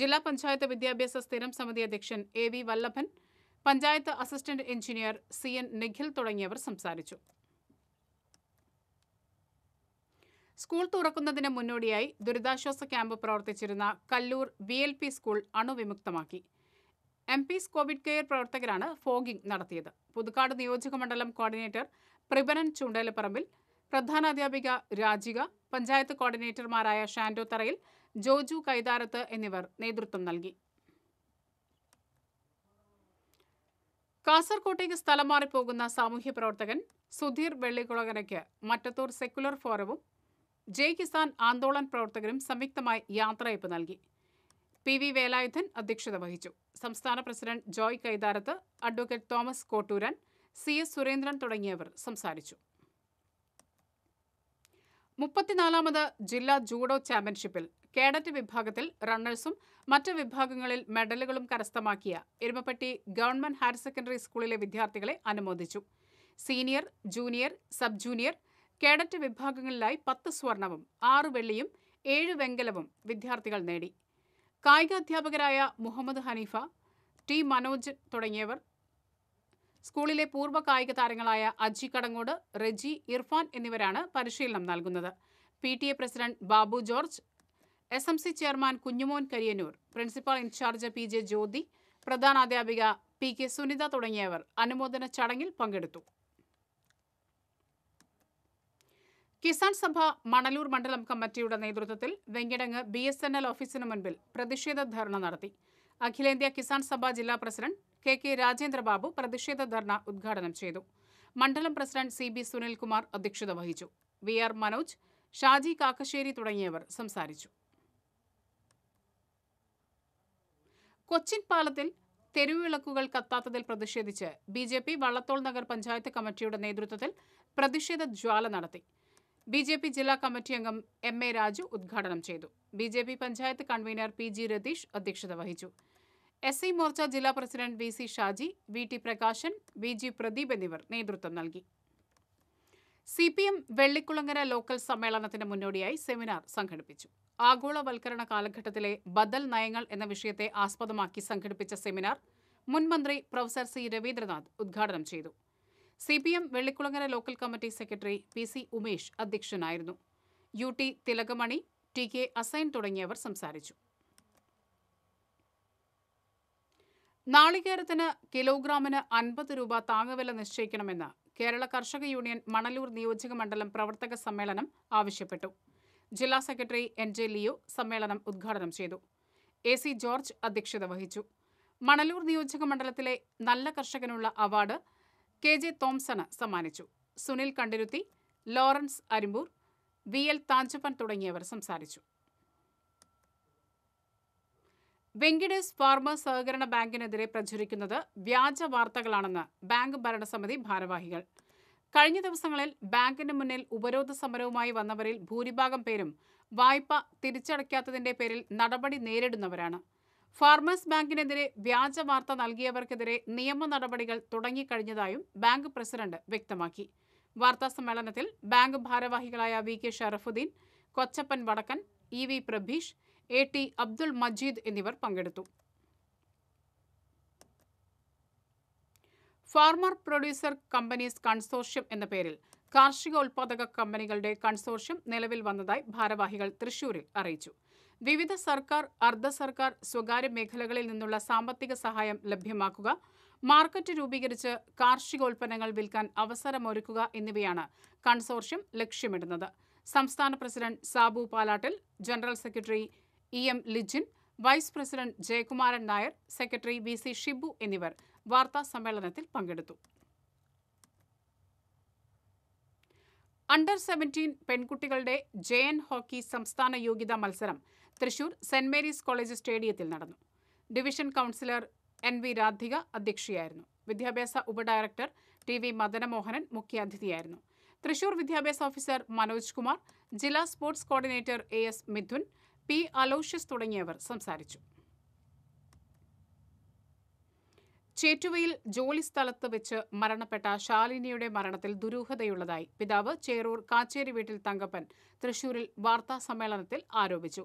ജില്ലാ പഞ്ചായത്ത് വിദ്യാഭ്യാസ സ്ഥിരം സമിതി അധ്യക്ഷൻ A V Vallabhan panchayat assistant engineer C N Nikhil തുടങ്ങിയവർ സംസാരിച്ചു സ്കൂൾ തുറക്കുന്നതിന് മുന്നോടിയായി ദുരിതാശ്വാസ ക്യാമ്പ് പ്രവർത്തിച്ചിരുന്ന Kallur V L P school അണുവിമുക്തമാക്കി എം പിസ് കോവിഡ് കെയർ പ്രവർത്തകരാണ് ഫോഗിംഗ് നടത്തിയത് പുതുക്കാട് നിയോജക മണ്ഡലം കോർഡിനേറ്റർ പ്രിബനൻ ചുണ്ടേലപ്പറമ്പിൽ പ്രധാന അധ്യാപിക രാജിക പഞ്ചായത്ത് കോർഡിനേറ്റർമാരായ ഷാൻഡോ തറയിൽ ജോജു കൈതാരത്ത് എന്നിവർ നേതൃത്വം നൽകി കാസർകോട്ടേക്ക് സ്ഥലം മാറിപ്പോകുന്ന സാമൂഹ്യ പ്രവർത്തകൻ സുധീർ വെള്ളിക്കുളകരയ്ക്ക് മറ്റത്തൂർ സെക്കുലർ ഫോറവും ജയ് കിസാൻ ആന്തോളൻ പ്രവർത്തകരും സംയുക്തമായി യാത്രയപ്പ് നൽകി പി വി വേലായുധൻ അധ്യക്ഷത വഹിച്ചു സംസ്ഥാന president Joy Kaitharath advocate Thomas Kotturan C S Surendran തുടങ്ങിയവർ സംസാരിച്ചു മുപ്പത്തിനാലാമത് ജില്ലാ ജൂഡോ ചാമ്പ്യൻഷിപ്പിൽ കേഡറ്റ് വിഭാഗത്തിൽ റണ്ണേഴ്സും മറ്റ് വിഭാഗങ്ങളിൽ മെഡലുകളും കരസ്ഥമാക്കിയ എരുമപ്പെട്ടി ഗവൺമെന്റ് ഹയർ സെക്കൻഡറി സ്കൂളിലെ വിദ്യാർത്ഥികളെ അനുമോദിച്ചു senior junior sub junior cadet വിഭാഗങ്ങളിലായി പത്ത് സ്വർണവും ആറ് വെള്ളിയും ഏഴ് വെങ്കലവും വിദ്യാർത്ഥികൾ നേടി അധ്യാപകരായ മുഹമ്മദ് ഹനീഫ ടി മനോജ് തുടങ്ങിയവർ സ്കൂളിലെ പൂർവ്വ കായിക താരങ്ങളായ അജി കടങ്ങോട് റെജി ഇർഫാൻ എന്നിവരാണ് പരിശീലനം നൽകുന്നത് P T A president Babu George S M C chairman Kunjumon Kariyannur principal in charge P J Jyothi പ്രധാനാധ്യാപിക പി കെ സുനിത തുടങ്ങിയവർ അനുമോദന ചടങ്ങിൽ പങ്കെടുത്തു കിസാൻ സഭ മണലൂർ മണ്ഡലം കമ്മിറ്റിയുടെ നേതൃത്വത്തിൽ Venkitangu B S N L ഓഫീസിന് മുൻപിൽ പ്രതിഷേധ ധർണ നടത്തി അഖിലേന്ത്യാ കിസാൻ സഭ ജില്ലാ പ്രസിഡന്റ് കെ കെ രാജേന്ദ്രബാബു പ്രതിഷേധ ധർണ ഉദ്ഘാടനം ചെയ്തു മണ്ഡലം പ്രസിഡന്റ് സി ബി സുനിൽകുമാർ അധ്യക്ഷത വഹിച്ചു വി ആർ മനോജ് ഷാജി കാക്കശ്ശേരി തുടങ്ങിയവർ സംസാരിച്ചു കൊച്ചിൻ പാലത്തിൽ തെരുവിളക്കുകൾ കത്താത്തതിൽ പ്രതിഷേധിച്ച് B J P Vallathol Nagar panchayat കമ്മിറ്റിയുടെ നേതൃത്വത്തിൽ പ്രതിഷേധ ജ്വാല നടത്തി ബി ജെ പി ജില്ലാ കമ്മിറ്റി അംഗം എം എ രാജു ഉദ്ഘാടനം ചെയ്തു B J P panchayat convener P G Ratheesh അധ്യക്ഷത വഹിച്ചു എസ് സി മോർച്ച ജില്ലാ president V C Shaji V T Prakasan V G Pradeep എന്നിവർ നേതൃത്വം നൽകി C P M Vellikulangara local സമ്മേളനത്തിന് മുന്നോടിയായി സെമിനാർ സംഘടിപ്പിച്ചു ആഗോളവൽക്കരണ കാലഘട്ടത്തിലെ ബദൽ നയങ്ങൾ എന്ന വിഷയത്തെ ആസ്പദമാക്കി സംഘടിപ്പിച്ച സെമിനാർ മുൻ മന്ത്രി പ്രൊഫസർ സി രവീന്ദ്രനാഥ് ഉദ്ഘാടനം ചെയ്തു C P M Vellikulangara local committee secretary P C Umesh അധ്യക്ഷനായിരുന്നു U T Thilakamani T K Assain തുടങ്ങിയവർ സംസാരിച്ചു നാളികേരത്തിന് കിലോഗ്രാമിന് അൻപത് രൂപ താങ്ങുവില നിശ്ചയിക്കണമെന്ന് കേരള കർഷക യൂണിയൻ മണലൂർ നിയോജക മണ്ഡലം പ്രവർത്തക സമ്മേളനം ആവശ്യപ്പെട്ടു ജില്ലാ സെക്രട്ടറി എൻ ജെ ലിയോ സമ്മേളനം ഉദ്ഘാടനം ചെയ്തു എ സി ജോർജ് അധ്യക്ഷത വഹിച്ചു മണലൂർ നിയോജക മണ്ഡലത്തിലെ നല്ല കർഷകനുള്ള അവാർഡ് കെ ജെ തോംസണ് സമ്മാനിച്ചു സുനിൽ കണ്ടിരുത്തി ലോറൻസ് അരിമ്പൂർ വി എൽ താഞ്ചപ്പൻ തുടങ്ങിയവർ സംസാരിച്ചു വെങ്കിടേഴ്സ് ഫാർമ സഹകരണ ബാങ്കിനെതിരെ പ്രചരിക്കുന്നത് വ്യാജ വാർത്തകളാണെന്ന് ബാങ്ക് ഭരണസമിതി ഭാരവാഹികൾ കഴിഞ്ഞ ദിവസങ്ങളിൽ ബാങ്കിന് മുന്നിൽ ഉപരോധ സമരവുമായി വന്നവരിൽ ഭൂരിഭാഗം പേരും വായ്പ തിരിച്ചടയ്ക്കാത്തതിന്റെ പേരിൽ നടപടി നേരിടുന്നവരാണ് ഫാർമേഴ്സ് ബാങ്കിനെതിരെ വ്യാജ വാർത്ത നൽകിയവർക്കെതിരെ നിയമ നടപടികൾ തുടങ്ങിക്കഴിഞ്ഞതായും ബാങ്ക് പ്രസിഡന്റ് വ്യക്തമാക്കി വാർത്താ സമ്മേളനത്തിൽ ബാങ്ക് ഭാരവാഹികളായ V K Sharafuddin Kochappan Vadakkan E V Prabheesh A T Abdul Majeed എന്നിവർ പങ്കെടുത്തു ഫാർമർ പ്രൊഡ്യൂസർ കമ്പനീസ് കൺസോർഷ്യം എന്ന പേരിൽ കാർഷിക ഉൽപാദക കമ്പനികളുടെ കൺസോർഷ്യം നിലവിൽ വന്നതായി ഭാരവാഹികൾ തൃശൂരിൽ അറിയിച്ചു വിവിധ സർക്കാർ അർദ്ധ സർക്കാർ സ്വകാര്യ മേഖലകളിൽ നിന്നുള്ള സാമ്പത്തിക സഹായം ലഭ്യമാക്കുക മാർക്കറ്റ് രൂപീകരിച്ച് കാർഷികോൽപ്പന്നങ്ങൾ വിൽക്കാൻ അവസരമൊരുക്കുക എന്നിവയാണ് കൺസോർഷ്യം ലക്ഷ്യമിടുന്നത് സംസ്ഥാന president Sabu Palattil general secretary E M Lijin vice president Jayakumaran Nair secretary V C Shibu എന്നിവർ വാർത്താ സമ്മേളനത്തിൽ പങ്കെടുത്തു അണ്ടർ സെവൻറ്റീൻ പെൺകുട്ടികളുടെ ജെ എൻ ഹോക്കി സംസ്ഥാന യോഗ്യതാ മത്സരം തൃശൂർ സെന്റ് മേരീസ് കോളേജ് സ്റ്റേഡിയത്തിൽ നടന്നു division councillor N V Radhika അധ്യക്ഷയായിരുന്നു വിദ്യാഭ്യാസ ഉപഡയറക്ടർ ടി വി മദനമോഹനൻ മുഖ്യാതിഥിയായിരുന്നു തൃശൂർ വിദ്യാഭ്യാസ ഓഫീസർ മനോജ് കുമാർ ജില്ലാ sports coordinator A S Mithun P Aloysius തുടങ്ങിയവർ സംസാരിച്ചു ചേറ്റുവയിൽ ജോലി സ്ഥലത്ത് വെച്ച് മരണപ്പെട്ട ശാലിനിയുടെ മരണത്തിൽ ദുരൂഹതയുള്ളതായി പിതാവ് ചേരൂർ കാച്ചേരി വീട്ടിൽ തങ്കപ്പൻ തൃശൂരിൽ വാർത്താ സമ്മേളനത്തിൽ ആരോപിച്ചു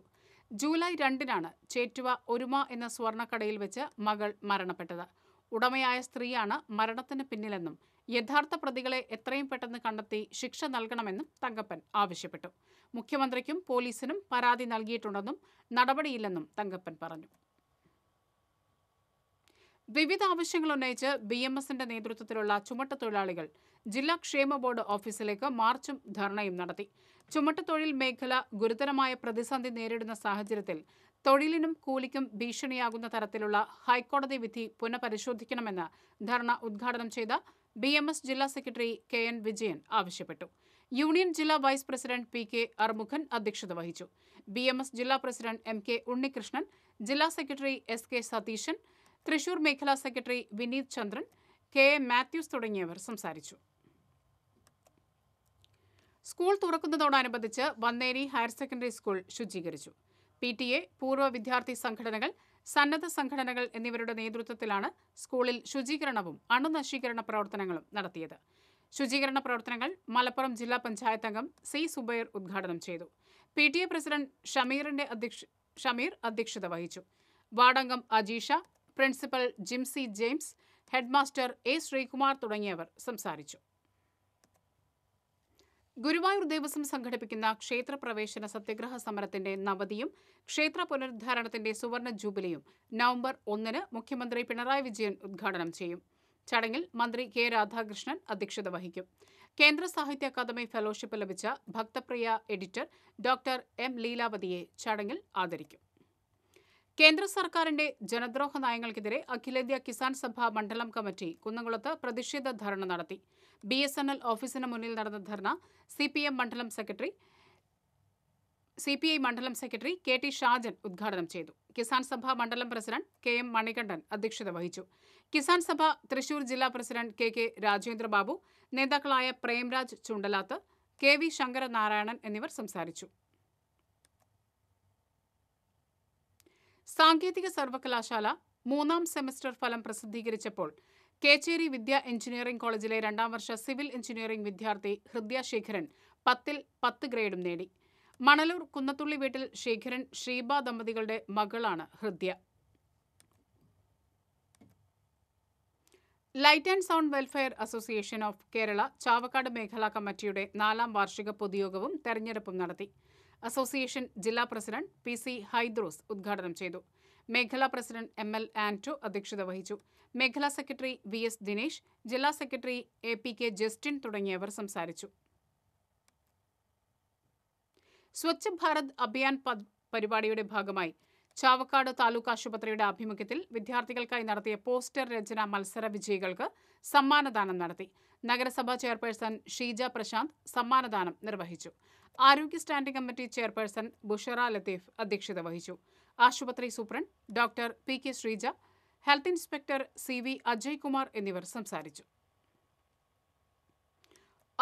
ജൂലൈ രണ്ടിനാണ് ചേറ്റുവ ഒരുമ എന്ന സ്വർണ്ണക്കടയിൽ വെച്ച് മകൾ മരണപ്പെട്ടത് ഉടമയായ സ്ത്രീയാണ് മരണത്തിന് പിന്നിലെന്നും യഥാർത്ഥ പ്രതികളെ എത്രയും പെട്ടെന്ന് കണ്ടെത്തി ശിക്ഷ നൽകണമെന്നും തങ്കപ്പൻ ആവശ്യപ്പെട്ടു മുഖ്യമന്ത്രിക്കും പോലീസിനും പരാതി നൽകിയിട്ടുണ്ടെന്നും നടപടിയില്ലെന്നും തങ്കപ്പൻ പറഞ്ഞു വിവിധ ആവശ്യങ്ങൾ ഉന്നയിച്ച് ബി എം എസിന്റെ നേതൃത്വത്തിലുള്ള ചുമട്ടു തൊഴിലാളികൾ ജില്ലാ ക്ഷേമ ബോർഡ് ഓഫീസിലേക്ക് മാർച്ചും ധർണയും നടത്തി ചുമട്ടുതൊഴിൽ മേഖല ഗുരുതരമായ പ്രതിസന്ധി നേരിടുന്ന സാഹചര്യത്തിൽ തൊഴിലിനും കൂലിക്കും ഭീഷണിയാകുന്ന തരത്തിലുള്ള ഹൈക്കോടതി വിധി പുനഃപരിശോധിക്കണമെന്ന് ധർണ ഉദ്ഘാടനം ചെയ്ത ബി എം എസ് ജില്ലാ സെക്രട്ടറി കെ എൻ വിജയൻ ആവശ്യപ്പെട്ടു യൂണിയൻ ജില്ലാ vice president P K Arumukhan അധ്യക്ഷത വഹിച്ചു ബി എം എസ് ജില്ലാ പ്രസിഡന്റ് എം കെ ഉണ്ണികൃഷ്ണൻ ജില്ലാ secretary S K Satheesan Thrissur മേഖലാ secretary Vineeth Chandran K A Mathews തുടങ്ങിയവർ സംസാരിച്ചു സ്കൂൾ തുറക്കുന്നതോടനുബന്ധിച്ച് വന്നേരി ഹയർ സെക്കൻഡറി സ്കൂൾ ശുചീകരിച്ചു പി ടി എ പൂർവ്വ വിദ്യാർത്ഥി സംഘടനകൾ സന്നദ്ധ സംഘടനകൾ എന്നിവരുടെ നേതൃത്വത്തിലാണ് സ്കൂളിൽ ശുചീകരണവും അണുനശീകരണ പ്രവർത്തനങ്ങളും നടത്തിയത് ശുചീകരണ പ്രവർത്തനങ്ങൾ മലപ്പുറം ജില്ലാ പഞ്ചായത്ത് അംഗം സി സുബൈർ ഉദ്ഘാടനം ചെയ്തു പി ടി എ പ്രസിഡന്റ് ഷമീറിന്റെ അധ്യക്ഷ ഷമീർ അധ്യക്ഷത വഹിച്ചു വാർഡംഗം Ajeesha principal Jimsy James headmaster A Sreekumar തുടങ്ങിയവർ സംസാരിച്ചു ഗുരുവായൂർ ദേവസ്വം സംഘടിപ്പിക്കുന്ന ക്ഷേത്രപ്രവേശന സത്യഗ്രഹ സമരത്തിന്റെ നവതിയും ക്ഷേത്ര പുനരുദ്ധാരണത്തിന്റെ സുവർണ ജൂബിലിയും നവംബർ ഒന്നിന് മുഖ്യമന്ത്രി പിണറായി വിജയൻ ഉദ്ഘാടനം ചെയ്യും ചടങ്ങിൽ മന്ത്രി കെ രാധാകൃഷ്ണൻ അധ്യക്ഷത വഹിക്കും കേന്ദ്ര സാഹിത്യ അക്കാദമി ഫെലോഷിപ്പ് ലഭിച്ച ഭക്തപ്രിയ എഡിറ്റർ ഡോക്ടർ എം ലീലാവതിയെ ചടങ്ങിൽ ആദരിക്കും കേന്ദ്ര സർക്കാരിന്റെ ജനദ്രോഹ നയങ്ങൾക്കെതിരെ അഖിലേന്ത്യാ കിസാൻ സഭ മണ്ഡലം കമ്മിറ്റി കുന്നംകുളത്ത് പ്രതിഷേധ ധർണ നടത്തി ബി എസ് എൻ എൽ ഓഫീസിന് മുന്നിൽ നടന്ന ധർണ സി പി എം മണ്ഡലം സെക്രട്ടറി സി പി ഐ മണ്ഡലം സെക്രട്ടറി കെ ടി ഷാജൻ ഉദ്ഘാടനം ചെയ്തു കിസാൻ സഭ മണ്ഡലം പ്രസിഡന്റ് കെ എം മണികണ്ഠൻ അധ്യക്ഷത വഹിച്ചു കിസാൻ സഭ തൃശൂർ ജില്ലാ പ്രസിഡന്റ് കെ കെ രാജേന്ദ്രബാബു നേതാക്കളായ പ്രേംരാജ് ചുണ്ടലാത്ത് കെ വി ശങ്കരനാരായണൻ എന്നിവർ സംസാരിച്ചു സാങ്കേതിക സർവകലാശാല മൂന്നാം സെമസ്റ്റർ ഫലം പ്രസിദ്ധീകരിച്ചപ്പോൾ കേച്ചേരി വിദ്യ എഞ്ചിനീയറിംഗ് കോളേജിലെ രണ്ടാം വർഷ സിവിൽ എഞ്ചിനീയറിംഗ് വിദ്യാർത്ഥി ഹൃദയ ശേഖരൻ പത്തിൽ പത്ത് ഗ്രേഡും നേടി മണലൂർ കുന്നത്തുള്ളി വീട്ടിൽ ശേഖരൻ ശ്രീബ ദമ്പതികളുടെ മകളാണ് Hridaya light and sound welfare association of Kerala Chavakkad മേഖലാ കമ്മിറ്റിയുടെ നാലാം വാർഷിക പൊതുയോഗവും തെരഞ്ഞെടുപ്പും നടത്തി അസോസിയേഷൻ ജില്ലാ പ്രസിഡന്റ് പി സി ഹൈദ്രോസ് ഉദ്ഘാടനം ചെയ്തു മേഖലാ പ്രസിഡന്റ് എം എൽ ആന്റോ അധ്യക്ഷത വഹിച്ചു മേഖലാ സെക്രട്ടറി വി എസ് ദിനേശ് ജില്ലാ secretary A P K Justin തുടങ്ങിയവർ സംസാരിച്ചു സ്വച്ഛ് ഭാരത് അഭിയാൻ പരിപാടിയുടെ ഭാഗമായി ചാവക്കാട് താലൂക്ക് ആശുപത്രിയുടെ ആഭിമുഖ്യത്തിൽ വിദ്യാർത്ഥികൾക്കായി നടത്തിയ പോസ്റ്റർ രചന മത്സര വിജയികൾക്ക് സമ്മാനദാനം നടത്തി നഗരസഭാ ചെയർപേഴ്സൺ ഷീജ പ്രശാന്ത് സമ്മാനദാനം നിർവഹിച്ചു ആരോഗ്യ standing committee chairperson Bushara Latheef അധ്യക്ഷത വഹിച്ചു ആശുപത്രി സൂപ്രണ്ട് doctor P K Sreeja health inspector C V Ajaykumar എന്നിവർ സംസാരിച്ചു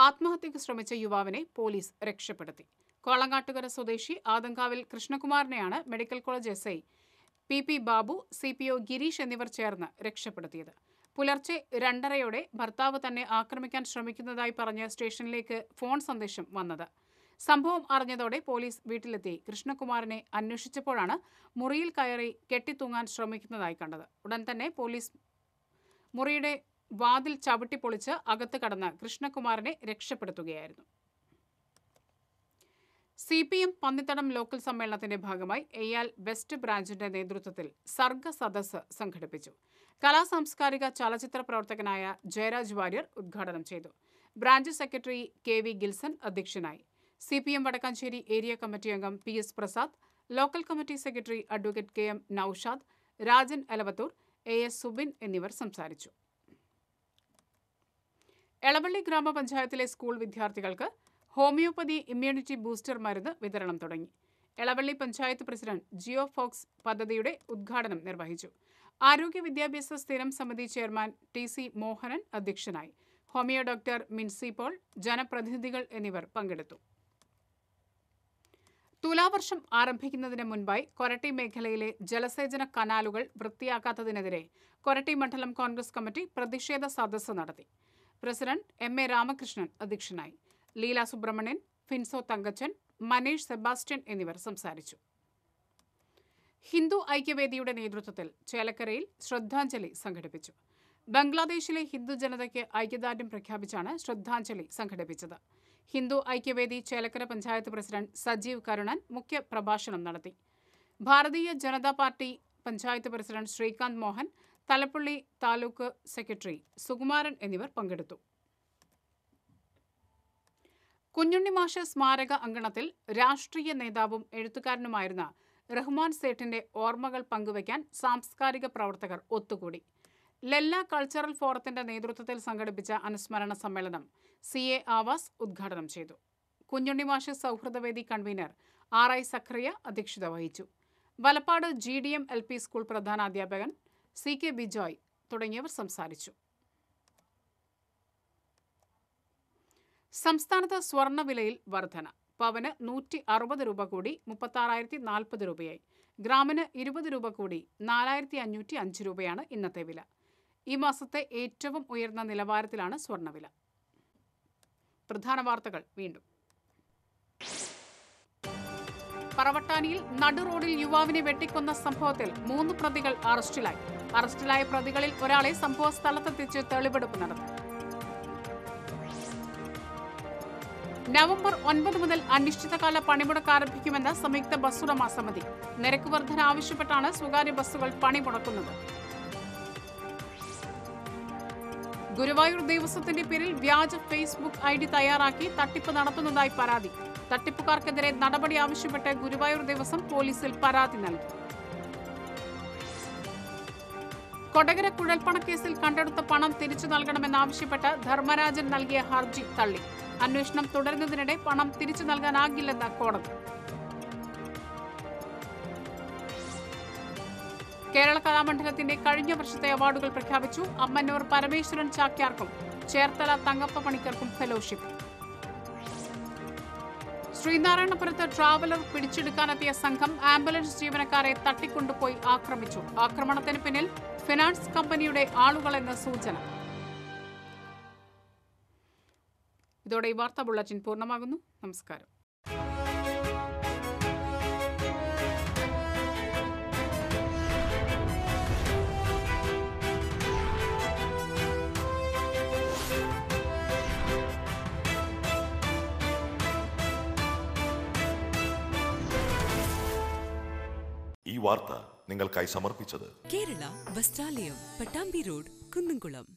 ആത്മഹത്യക്ക് ശ്രമിച്ച യുവാവിനെ പോലീസ് രക്ഷപ്പെടുത്തി കോളങ്ങാട്ടുകര സ്വദേശി ആദങ്കാവിൽ കൃഷ്ണകുമാറിനെയാണ് medical college S I P P Babu C P O Gireesh എന്നിവർ ചേർന്ന് രക്ഷപ്പെടുത്തിയത് പുലർച്ചെ രണ്ടരയോടെ ഭർത്താവ് തന്നെ ആക്രമിക്കാൻ ശ്രമിക്കുന്നതായി പറഞ്ഞ് സ്റ്റേഷനിലേക്ക് ഫോൺ സന്ദേശം വന്നത് സംഭവം അറിഞ്ഞതോടെ പോലീസ് വീട്ടിലെത്തി കൃഷ്ണകുമാറിനെ അന്വേഷിച്ചപ്പോഴാണ് മുറിയിൽ കയറി കെട്ടിത്തൂങ്ങാൻ ശ്രമിക്കുന്നതായി കണ്ടത് ഉടൻ തന്നെ പോലീസ് മുറിയുടെ വാതിൽ ചവിട്ടിപ്പൊളിച്ച് അകത്ത് കടന്ന് കൃഷ്ണകുമാറിനെ രക്ഷപ്പെടുത്തുകയായിരുന്നു C P M Pannithadam local സമ്മേളനത്തിന്റെ ഭാഗമായി എയാൽ വെസ്റ്റ് ബ്രാഞ്ചിന്റെ നേതൃത്വത്തിൽ സർഗ സദസ് സംഘടിപ്പിച്ചു സാംസ്കാരിക ചലച്ചിത്ര പ്രവർത്തകനായ ജയരാജ് വാര്യർ ഉദ്ഘാടനം ചെയ്തു branch secretary K V Gilson അധ്യക്ഷനായി C P M Wadakkanchery area committee അംഗം P S Prasad local committee secretary advocate K M Noushad Rajan Alavathur A S Subin എന്നിവർ സംസാരിച്ചു എളവള്ളി ഗ്രാമപഞ്ചായത്തിലെ സ്കൂൾ വിദ്യാർത്ഥികൾക്ക് ഹോമിയോപ്പതി ഇമ്മ്യൂണിറ്റി ബൂസ്റ്റർ മരുന്ന് വിതരണം തുടങ്ങി എളവള്ളി പഞ്ചായത്ത് പ്രസിഡന്റ് ജിയോ ഫോക്സ് പദ്ധതിയുടെ ഉദ്ഘാടനം നിർവഹിച്ചു ആരോഗ്യ വിദ്യാഭ്യാസ സ്ഥിരം സമിതി ചെയർമാൻ ടി സി മോഹനൻ അധ്യക്ഷനായി ഹോമിയോ ഡോക്ടർ മിൻസി പോൾ ജനപ്രതിനിധികൾ എന്നിവർ പങ്കെടുത്തു തുലാവർഷം ആരംഭിക്കുന്നതിന് മുൻപായി കൊരട്ടി മേഖലയിലെ ജലസേചന കനാലുകൾ വൃത്തിയാക്കാത്തതിനെതിരെ കൊരട്ടി മണ്ഡലം കോൺഗ്രസ് കമ്മിറ്റി പ്രതിഷേധ സദസ്സ് നടത്തി പ്രസിഡന്റ് എം എ രാമകൃഷ്ണൻ അധ്യക്ഷനായി ലീല സുബ്രഹ്മണ്യൻ ഫിൻസോ തങ്കച്ചൻ മനീഷ് സെബാസ്റ്റ്യൻ എന്നിവർ സംസാരിച്ചു ഹിന്ദു ഐക്യവേദിയുടെ നേതൃത്വത്തിൽ ചേലക്കരയിൽ ശ്രദ്ധാഞ്ജലി സംഘടിപ്പിച്ചു ബംഗ്ലാദേശിലെ ഹിന്ദു ജനതയ്ക്ക് ഐക്യദാർഢ്യം പ്രഖ്യാപിച്ചാണ് ശ്രദ്ധാഞ്ജലി സംഘടിപ്പിച്ചത് ഹിന്ദു ഐക്യവേദി ചേലക്കര പഞ്ചായത്ത് പ്രസിഡന്റ് സജീവ് കരുണൻ മുഖ്യ പ്രഭാഷണം നടത്തി Bharatiya Janata Party panchayat president Sreekanth Mohan Thalappilly taluk secretary Sukumaran എന്നിവർ പങ്കെടുത്തു കുഞ്ഞുണ്ണിമാഷ സ്മാരക അങ്കണത്തിൽ രാഷ്ട്രീയ നേതാവും എഴുത്തുകാരനുമായിരുന്ന റഹ്മാൻ സേഠിന്റെ ഓർമ്മകൾ പങ്കുവയ്ക്കാൻ സാംസ്കാരിക പ്രവർത്തകർ ഒത്തുകൂടി ലെല്ല കൾച്ചറൽ ഫോറത്തിന്റെ നേതൃത്വത്തിൽ സംഘടിപ്പിച്ച അനുസ്മരണ സമ്മേളനം സി എ ആവാസ് ഉദ്ഘാടനം ചെയ്തു കുഞ്ഞുണ്ണി മാഷ് സൗഹൃദവേദി കൺവീനർ ആർ ഐ സഖറിയ അധ്യക്ഷത വഹിച്ചു Valappad G D M L P school അധ്യാപകൻ സി കെ ബിജോയ് തുടങ്ങിയവർ സംസാരിച്ചു സംസ്ഥാനത്ത് സ്വർണവിലയിൽ വർധന പവന് നൂറ്റി അറുപത് രൂപ കൂടി മുപ്പത്താറായിരത്തി നാൽപ്പത് രൂപയായി ഗ്രാമിന് ഇരുപത് രൂപ കൂടി നാലായിരത്തി അഞ്ഞൂറ്റി അഞ്ച് രൂപയാണ് ഇന്നത്തെ വില ഈ മാസത്തെ ഏറ്റവും ഉയർന്ന നിലവാരത്തിലാണ് സ്വർണ്ണവില പ്രധാന വാർത്തകൾ വീണ്ടും പറവട്ടാനിയിൽ നടുറോഡിൽ യുവാവിനെ വെട്ടിക്കൊന്ന സംഭവത്തിൽ മൂന്ന് പ്രതികൾ അറസ്റ്റിലായി അറസ്റ്റിലായ പ്രതികളിൽ ഒരാളെ സംഭവ സ്ഥലത്തെത്തിച്ച് തെളിവെടുപ്പ് നടത്തി നവംബർ ഒൻപത് മുതൽ അനിശ്ചിതകാല പണിമുടക്ക് ആരംഭിക്കുമെന്ന് സംയുക്ത ബസ്സുടമ സമിതി നിരക്ക് വർധന ആവശ്യപ്പെട്ടാണ് സ്വകാര്യ ബസ്സുകൾ പണിമുടക്കുന്നത് ഗുരുവായൂർ ദേവസ്വത്തിന്റെ പേരിൽ വ്യാജ ഫേസ്ബുക്ക് ഐ ഡി തയ്യാറാക്കി തട്ടിപ്പ് നടത്തുന്നതായി പരാതി തട്ടിപ്പുകാർക്കെതിരെ നടപടി ആവശ്യപ്പെട്ട് ഗുരുവായൂർ ദേവസ്വം പോലീസിൽ പരാതി നൽകി കൊടകര കുഴൽപ്പണക്കേസിൽ കണ്ടെടുത്ത പണം തിരിച്ചു നൽകണമെന്നാവശ്യപ്പെട്ട് ധർമ്മരാജൻ നൽകിയ ഹർജി തള്ളി അന്വേഷണം തുടരുന്നതിനിടെ പണം തിരിച്ചു നൽകാനാകില്ലെന്ന് കോടതി കേരള കലാമണ്ഡലത്തിന്റെ കഴിഞ്ഞ വർഷത്തെ അവാർഡുകൾ പ്രഖ്യാപിച്ചു അമ്മന്നൂർ പരമേശ്വരൻ ചാക്യാർക്കും ചേർത്തല തങ്കപ്പ പണിക്കർക്കും ഫെലോഷിപ്പ് ശ്രീനാരായണപുരത്ത് ട്രാവലർ പിടിച്ചെടുക്കാനെത്തിയ സംഘം ആംബുലൻസ് ജീവനക്കാരെ തട്ടിക്കൊണ്ടുപോയി ആക്രമിച്ചു ആക്രമണത്തിന് പിന്നിൽ ഫിനാൻസ് കമ്പനിയുടെ ആളുകളെന്ന് സൂചന ഇതോടെ ഈ വാർത്താ ബുള്ളറ്റിൻ പൂർണ്ണമാകുന്നു നമസ്കാരം വാർത്ത നിങ്ങൾക്കായി സമർപ്പിച്ചത് കേരള വസ്ത്രാലയം പട്ടാമ്പി റോഡ് കുന്നുംകുളം